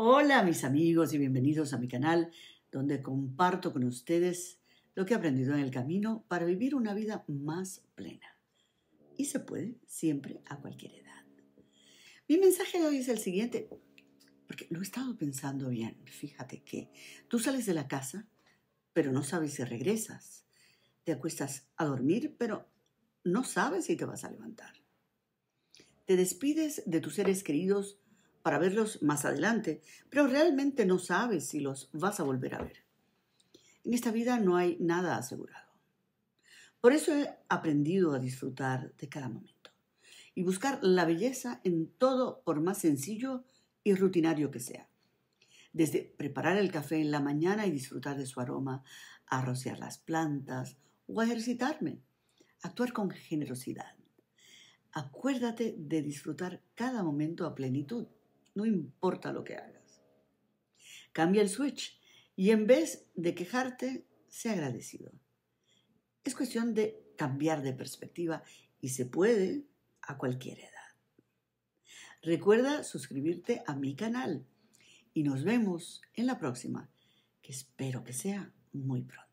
Hola mis amigos y bienvenidos a mi canal donde comparto con ustedes lo que he aprendido en el camino para vivir una vida más plena. Y se puede siempre a cualquier edad. Mi mensaje de hoy es el siguiente, porque lo he estado pensando bien. Fíjate que tú sales de la casa, pero no sabes si regresas. Te acuestas a dormir, pero no sabes si te vas a levantar. Te despides de tus seres queridos, para verlos más adelante, pero realmente no sabes si los vas a volver a ver. En esta vida no hay nada asegurado. Por eso he aprendido a disfrutar de cada momento y buscar la belleza en todo por más sencillo y rutinario que sea. Desde preparar el café en la mañana y disfrutar de su aroma, a rociar las plantas o a ejercitarme, actuar con generosidad. Acuérdate de disfrutar cada momento a plenitud no importa lo que hagas. Cambia el switch y en vez de quejarte, sea agradecido. Es cuestión de cambiar de perspectiva y se puede a cualquier edad. Recuerda suscribirte a mi canal y nos vemos en la próxima, que espero que sea muy pronto.